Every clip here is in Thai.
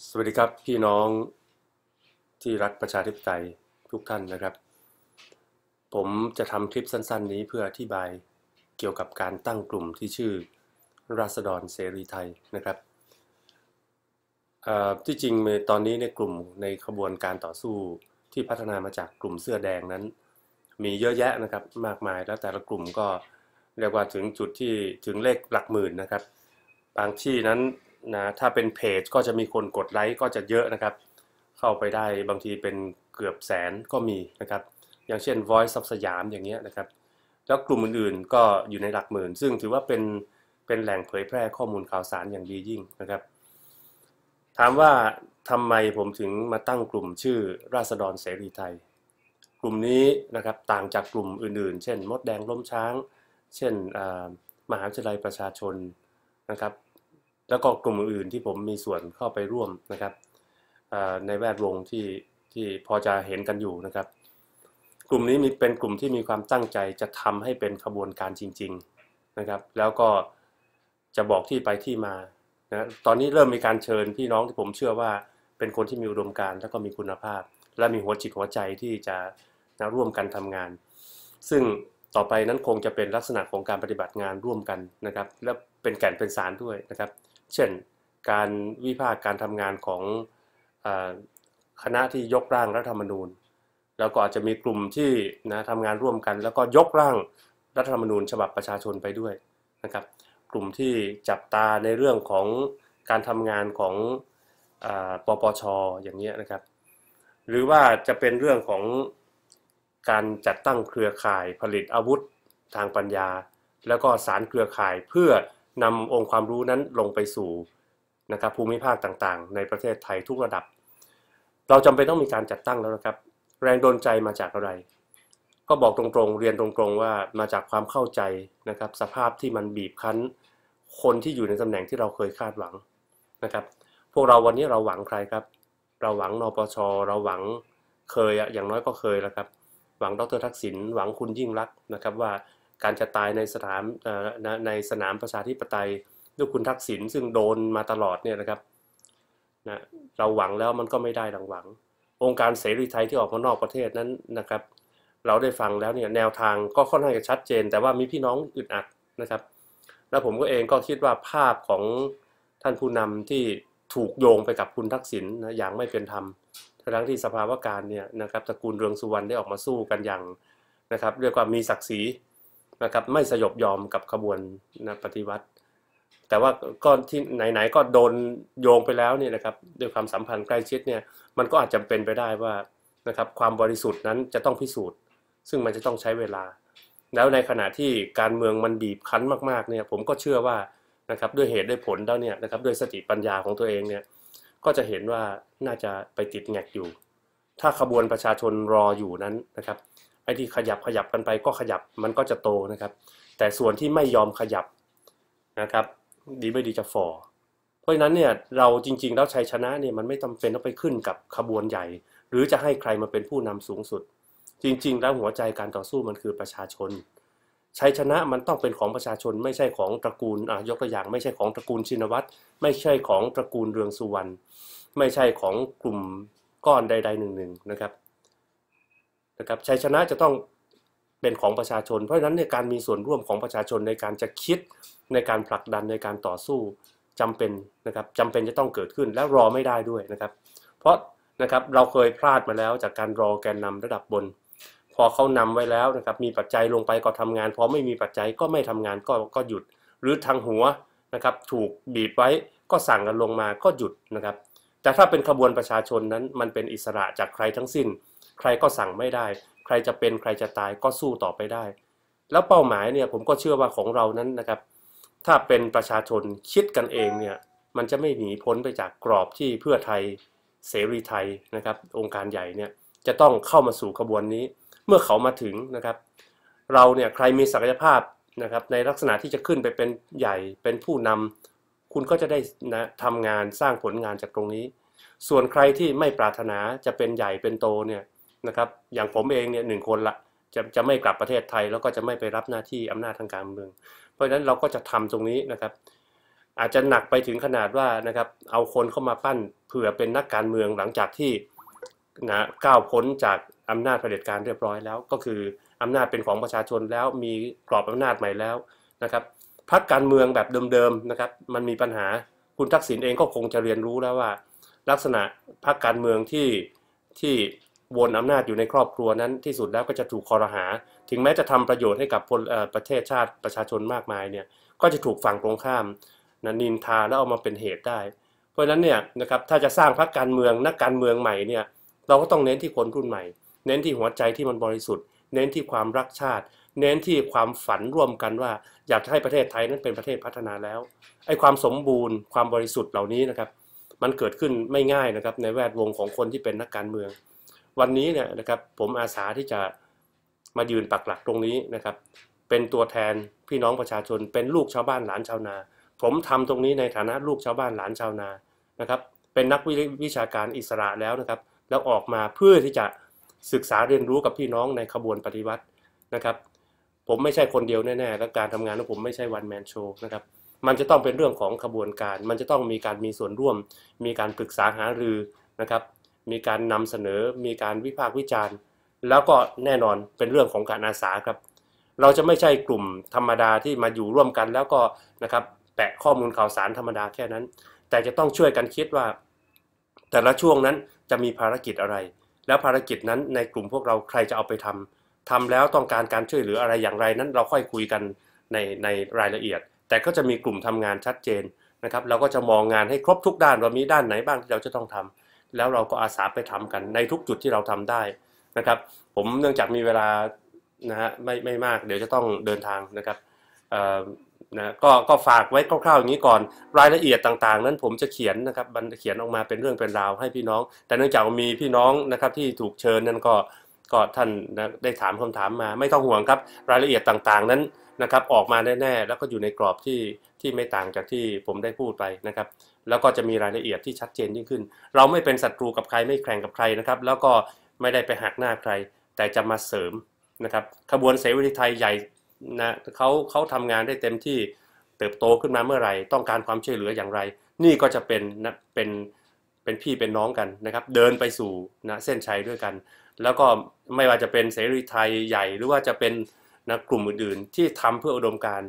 สวัสดีครับพี่น้อง ที่รักประชาธิปไตยทุกท่านนะครับ ผมจะทำคลิปสั้นๆ นี้เพื่ออธิบายเกี่ยวกับการตั้งกลุ่มที่ชื่อราษฎรเสรีไทยนะครับที่จริงตอนนี้ในกลุ่มในขบวนการต่อสู้ที่พัฒนามาจากกลุ่มเสื้อแดงนั้น มีเยอะแยะนะครับมากมายแล้วแต่ละกลุ่มก็เรียกว่าถึงจุดที่ถึงเลขหลักหมื่นนะครับ บางที่นั้นนะถ้าเป็นเพจก็จะมีคนกดไลค์ก็จะเยอะนะครับเข้าไปได้บางทีเป็นเกือบแสนก็มีนะครับ อย่างเช่น Voice of สยามอย่างเงี้ยนะครับ แล้วกลุ่มอื่นๆ ก็อยู่ในหลักหมื่น ซึ่งถือว่าเป็นเป็นแหล่งเผยแพร่ข้อมูลข่าวสารอย่างดียิ่งนะครับ ถามว่าทำไมผมถึงมาตั้งกลุ่มชื่อราษฎรเสรีไทย กลุ่มนี้นะครับต่างจากกลุ่มอื่นๆ เช่นมดแดงล้มช้างเช่นมหาวิทยาลัยประชาชนนะครับแล้วก็กลุ่มอื่นที่ผมมีส่วนเข้าไปร่วมนะครับในแวดวงที่ที่พอจะเห็นกันอยู่นะครับ กลุ่มนี้มีเป็นกลุ่มที่มีความตั้งใจจะทำให้เป็นขบวนการจริง ๆนะครับ แล้วก็จะบอกที่ไปที่มานะตอนนี้เริ่มมีการเชิญพี่น้องที่ผมเชื่อว่าเป็นคนที่มีอุดมการณ์แล้วก็มีคุณภาพ และมีหัวจิตหัวใจที่จะนะร่วมกันทำงาน ซึ่งต่อไปนั้นคงจะเป็นลักษณะของการปฏิบัติงานร่วมกันนะครับ และเป็นแก่นเป็นสารด้วยนะครับเช่นการวิพากษ์การทำงานของคณะที่ยกร่างรัฐธรรมนูญ แล้วก็อาจจะมีกลุ่มที่นะทำงานร่วมกัน แล้วก็ยกร่างรัฐธรรมนูญ ฉบับประชาชนไปด้วยนะครับกลุ่มที่จับตาในเรื่องของการทำงานของอปปชออย่างนี้นะครับหรือว่าจะเป็นเรื่องของการจัดตั้งเครือข่ายผลิตอาวุธทางปัญญา แล้วก็สารเครือข่ายเพื่อนำองค์ความรู้นั้นลงไปสู่นะครับภูมิภาคต่างๆ ในประเทศไทยทุกระดับ เราจำเป็นต้องมีการจัดตั้งแล้วนะครับ แรงโดนใจมาจากอะไร ก็บอกตรงๆเรียนตรงๆว่ามาจากความเข้าใจนะครับ สภาพที่มันบีบคั้นคนที่อยู่ในตำแหน่งที่เราเคยคาดหวังนะครับ พวกเราวันนี้เราหวังใครครับ เราหวังนปช เราหวังเคยอะอย่างน้อยก็เคยแล้วครับ หวังดรทักษิณหวังคุณยิ่งรักนะครับว่าการจะตายในสถานในสนามประชาธิปไตยด้วยคุณทักษิณซึ่งโดนมาตลอดเนี่ยนะครับนะเราหวังแล้วมันก็ไม่ได้ดังหวัง องค์การเสรีไทยที่ออกมานอกประเทศนั้นนะครับ เราได้ฟังแล้วเนี่ยแนวทางก็ค่อนข้างจะชัดเจน แต่ว่ามีพี่น้องอึดอัดนะครับ แล้วผมก็เองก็คิดว่าภาพของท่านผู้นำที่ถูกโยงไปกับคุณทักษิณนะอย่างไม่เป็นธรรมทั้งที่สภาวการเนี่ยนะครับตระกูลเรืองสุวรรณได้ออกมาสู้กันอย่างนะครับ เรียกว่ามีศักดิ์ศรีนะครับไม่สยบยอมกับขบวนนะปฏิวัติ แต่ว่าก็ที่ไหนๆก็โดนโยงไปแล้วเนี่ยนะครับด้วยความสัมพันธ์ใกล้ชิดเนี่ยมันก็อาจจะเป็นไปได้ว่านะครับความบริสุทธิ์นั้นจะต้องพิสูจน์ ซึ่งมันจะต้องใช้เวลา แล้วในขณะที่การเมืองมันบีบคั้นมากๆเนี่ยผมก็เชื่อว่านะครับด้วยเหตุด้วยผลแล้วเนี่ยนะครับด้วยสติปัญญาของตัวเองเนี่ยก็จะเห็นว่าน่าจะไปติดแงกอยู่ ถ้าขบวนประชาชนรออยู่นั้นนะครับไอ้ที่ขยับขยับกันไปก็ขยับมันก็จะโตนะครับ แต่ส่วนที่ไม่ยอมขยับนะครับ ดีไม่ดีจะฟอเพราะฉะนั้นเนี่ยเราจริง ๆแล้วชัยชนะเนี่ยมันไม่จาเป็นต้องไปขึ้นกับขบวนใหญ่ หรือจะให้ใครมาเป็นผู้นำสูงสุด จริง ๆ แล้วหัวใจการต่อสู้มันคือประชาชนชัยชนะมันต้องเป็นของประชาชนไม่ใช่ของตระกูลอ่ะยกตัวอย่างไม่ใช่ของตระกูลชินวัตรไม่ใช่ของตระกูลเรืองสุวรรณไม่ใช่ของกลุ่มก้อนใด ๆ หนึ่งๆนะครับนะครับชัยชนะจะต้องเป็นของประชาชน เพราะฉะนั้นในการมีส่วนร่วมของประชาชนในการจะคิดในการผลักดันในการต่อสู้จำเป็นนะครับจำเป็นจะต้องเกิดขึ้นและรอไม่ได้ด้วยนะครับเพราะนะครับเราเคยพลาดมาแล้วจากการรอแกนนำระดับบนพอเขานำไว้แล้วนะครับมีปัจจัยลงไปก็ทำงานพอไม่มีปัจจัยก็ไม่ทำงานก็ก็หยุด หรือทางหัวนะครับถูกบีบไว้ก็สั่งกันลงมาก็หยุดนะครับแต่ถ้าเป็นขบวนประชาชนนั้น มันเป็นอิสระจากใครทั้งสิ้นใครก็สั่งไม่ได้ ใครจะเป็นใครจะตายก็สู้ต่อไปได้ แล้วเป้าหมายเนี่ยผมก็เชื่อว่าของเรานั้นนะครับ ถ้าเป็นประชาชนคิดกันเองเนี่ย มันจะไม่หนีพ้นไปจากกรอบที่เพื่อไทยเสรีไทยนะครับองค์การใหญ่เนี่ยจะต้องเข้ามาสู่ขบวนนี้ เมื่อเขามาถึงนะครับ เราเนี่ยใครมีศักยภาพนะครับในลักษณะที่จะขึ้นไปเป็นใหญ่เป็นผู้นำ คุณก็จะได้นะทำงานสร้างผลงานจากตรงนี้ ส่วนใครที่ไม่ปรารถนาจะเป็นใหญ่เป็นโตเนี่ยนะครับ อย่างผมเองเนี่ยหนึ่งคนละจะจะไม่กลับประเทศไทยแล้วก็จะไม่ไปรับหน้าที่อำนาจทางการเมือง เพราะฉะนั้นเราก็จะทำตรงนี้นะครับ อาจจะหนักไปถึงขนาดว่านะครับเอาคนเข้ามาปั้นเผื่อเป็นนักการเมืองหลังจากที่นะก้าวพ้นจากอำนาจเผด็จการเรียบร้อย แล้วก็คืออำนาจเป็นของประชาชนแล้วมีกรอบอำนาจใหม่แล้วนะครับพักการเมืองแบบเดิมๆนะครับมันมีปัญหาคุณทักษิณเองก็คงจะเรียนรู้แล้วว่า ลักษณะพักการเมืองที่ที่วนอำนาจอยู่ในครอบครัวนั้นที่สุดแล้วก็จะถูกคอรหา ถึงแม้จะทำประโยชน์ให้กับประเทศชาติประชาชนมากมายเนี่ยก็จะถูกฝั่งตรงข้ามนนินทาแล้วเอามาเป็นเหตุได้ เพราะฉะนั้นเนี่ยนะครับถ้าจะสร้างพรรคการเมืองนักการเมืองใหม่เนี่ยเราก็ต้องเน้นที่คนรุ่นใหม่เน้นที่หัวใจที่มันบริสุทธิ์เน้นที่ความรักชาติ เน้นที่ความฝันร่วมกันว่า อยากให้ประเทศไทยนั้นเป็นประเทศพัฒนาแล้วไอ้ความสมบูรณ์ความบริสุทธิ์เหล่านี้นะครับมันเกิดขึ้นไม่ง่ายนะครับในแวดวงของคนที่เป็นนักการเมืองวันนี้เนี่ยนะครับผมอาสาที่จะมายืนปักหลักตรงนี้นะครับ เป็นตัวแทนพี่น้องประชาชน เป็นลูกชาวบ้านหลานชาวนา ผมทำตรงนี้ในฐานะลูกชาวบ้านหลานชาวนานะครับเป็นนักวิชาการอิสระแล้วนะครับ แล้วออกมาเพื่อที่จะศึกษาเรียนรู้กับพี่น้องในขบวนปฏิวัตินะครับ ผมไม่ใช่คนเดียวแน่ๆและการทำงานของผมไม่ใช่วันแมนโชนะครับมันจะต้องเป็นเรื่องของขบวนการ มันจะต้องมีการมีส่วนร่วมมีการปรึกษาหารือนะครับมีการนำเสนอมีการวิพากษ์วิจารณ์ แล้วก็แน่นอนเป็นเรื่องของการอาสาครับ เราจะไม่ใช่กลุ่มธรรมดาที่มาอยู่ร่วมกันแล้วก็นะครับแปะข้อมูลข่าวสารธรรมดาแค่นั้น แต่จะต้องช่วยกันคิดว่า แต่ละช่วงนั้นจะมีภารกิจอะไร แล้วภารกิจนั้นในกลุ่มพวกเราใครจะเอาไปทำ ทำแล้วต้องการการช่วยเหลืออะไรอย่างไรนั้น เราค่อยคุยกันในในรายละเอียด แต่ก็จะมีกลุ่มทำงานชัดเจนนะครับเราก็จะมองงานให้ครบทุกด้านว่ามีด้านไหนบ้างที่เราจะต้องทำแล้วเราก็อาสาไปทำกันในทุกจุดที่เราทำได้นะครับ ผมเนื่องจากมีเวลานะฮะไม่ไม่มาก เดี๋ยวจะต้องเดินทางนะครับนะก็ก็ฝากไว้คร่าวๆอย่างนี้ก่อนรายละเอียดต่างๆ นั้นผมจะเขียนนะครับบันเขียนออกมาเป็นเรื่องเป็นราวให้พี่น้อง แต่เนื่องจากมีพี่น้องนะครับที่ถูกเชิญนั้นก็ก็ท่านนะได้ถามคำถามมา ไม่ต้องห่วงครับรายละเอียดต่าง ๆ นั้นนะครับ ออกมาแน่ ๆ แล้วก็อยู่ในกรอบที่ที่ไม่ต่างจากที่ผมได้พูดไปนะครับแล้วก็จะมีรายละเอียดที่ชัดเจนยิ่งขึ้น เราไม่เป็นศัตรูกับใครไม่แข่งกับใครนะครับ แล้วก็ไม่ได้ไปหักหน้าใคร แต่จะมาเสริมนะครับขบวนเสรีไทยใหญ่ นะเขาเขาทำงานได้เต็มที่เติบโตขึ้นมาเมื่อไหร่ ต้องการความช่วยเหลืออย่างไร นี่ก็จะเป็นนะเป็นเป็นพี่เป็นน้องกันนะครับ เดินไปสู่ นะ เส้นชัยด้วยกัน แล้วก็ไม่ว่าจะเป็นเสรีไทยใหญ่ หรือว่าจะเป็นนะกลุ่มอื่น ๆ ที่ทำเพื่ออุดมการ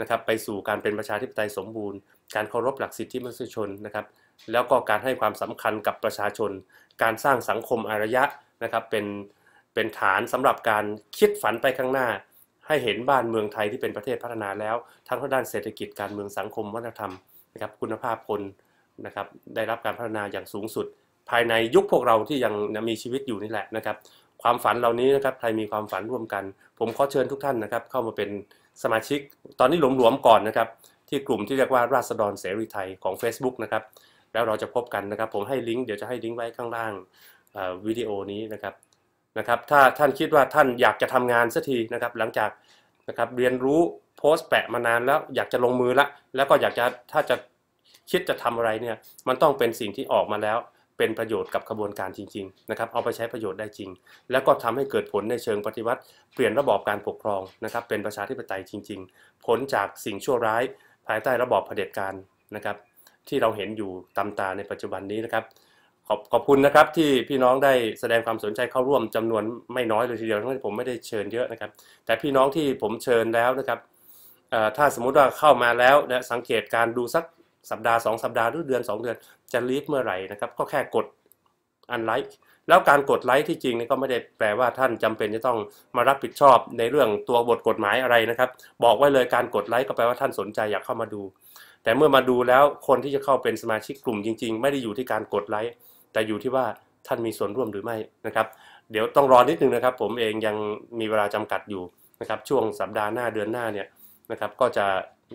นะครับไปสู่การเป็นประชาธิปไตยสมบูรณ์การเคารพหลักสิทธิมนุษยชนนะครับ แล้วก็การให้ความสำคัญกับประชาชน การสร้างสังคมอารยะนะครับ เป็น เป็นฐานสำหรับการคิดฝันไปข้างหน้า ให้เห็นบ้านเมืองไทยที่เป็นประเทศพัฒนาแล้ว ทั้งด้านเศรษฐกิจการเมืองสังคมวัฒนธรรมนะครับ คุณภาพคนนะครับ ได้รับการพัฒนาอย่างสูงสุด ภายในยุคพวกเราที่ยังมีชีวิตอยู่นี่แหละนะครับ ความฝันเหล่านี้นะครับ ใครมีความฝันร่วมกัน ผมขอเชิญทุกท่านนะครับ เข้ามาเป็นสมาชิก ตอนนี้หลวมๆก่อนนะครับที่กลุ่มที่เรียกว่าราษฎรเสรีไทยของ Facebook นะครับแล้วเราจะพบกันนะครับผมให้ลิงก์เดี๋ยวจะให้ลิงก์ไว้ข้างล่างวิดีโอนี้นะครับนะครับ ถ้าท่านคิดว่าท่านอยากจะทำงานสักทีนะครับหลังจากนะครับเรียนรู้โพสต์แปะมานานแล้ว อยากจะลงมือละแล้วก็อยากจะถ้าจะคิดจะทำอะไรเนี่ยมันต้องเป็นสิ่งที่ออกมาแล้วเป็นประโยชน์กับกระบวนการจริงๆนะครับเอาไปใช้ประโยชน์ได้จริง แล้วก็ทำให้เกิดผลในเชิงปฏิวัติ เปลี่ยนระบอบการปกครองนะครับเป็นประชาธิปไตยจริงๆผลจากสิ่งชั่วร้ายายใต้ระบอบเผด็จการนะครับที่เราเห็นอยู่ตามตาในปัจจุบันนี้นะครับขอบขอบคุณนะครับที่พี่น้องได้แสดงความสนใจเข้าร่วมจำนวนไม่น้อยเลยทีเดียวทั้งที่ผมไม่ได้เชิญเยอะนะครับแต่พี่น้องที่ผมเชิญแล้วนะครับถ้าสมมุติว่าเข้ามาแล้วนะสังเกตการดูสักสัปดาห์ 2 สัปดาห์หรือเดือน 2 เดือนจะลีฟเมื่อไหร่นะครับ ก็แค่กดอันไลค์แล้วการกดไลค์ที่จริงนี่ก็ไม่ได้แปลว่าท่านจำเป็นจะต้องมารับผิดชอบในเรื่องตัวบทกฎหมายอะไรนะครับ บอกไว้เลยการกดไลค์ก็แปลว่าท่านสนใจอยากเข้ามาดู แต่เมื่อมาดูแล้วคนที่จะเข้าเป็นสมาชิกกลุ่มจริงๆ ไม่ได้อยู่ที่การกดไลค์แต่อยู่ที่ว่าท่านมีส่วนร่วมหรือไม่นะครับ เดี๋ยวต้องรอนิดนึงนะครับ ผมเองยังมีเวลาจำกัดอยู่นะครับช่วงสัปดาห์หน้าเดือนหน้าเนี่ยนะครับก็จะ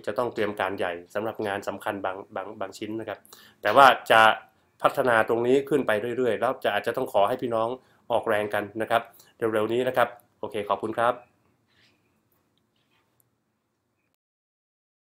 จะต้องเตรียมการใหญ่สำหรับงานสำคัญบางบางบางชิ้นนะครับ แต่ว่าจะพัฒนาตรงนี้ขึ้นไปเรื่อยๆแล้วจะอาจจะต้องขอให้พี่น้องออกแรงกันนะครับเร็วๆนี้นะครับ โอเคขอบคุณครับ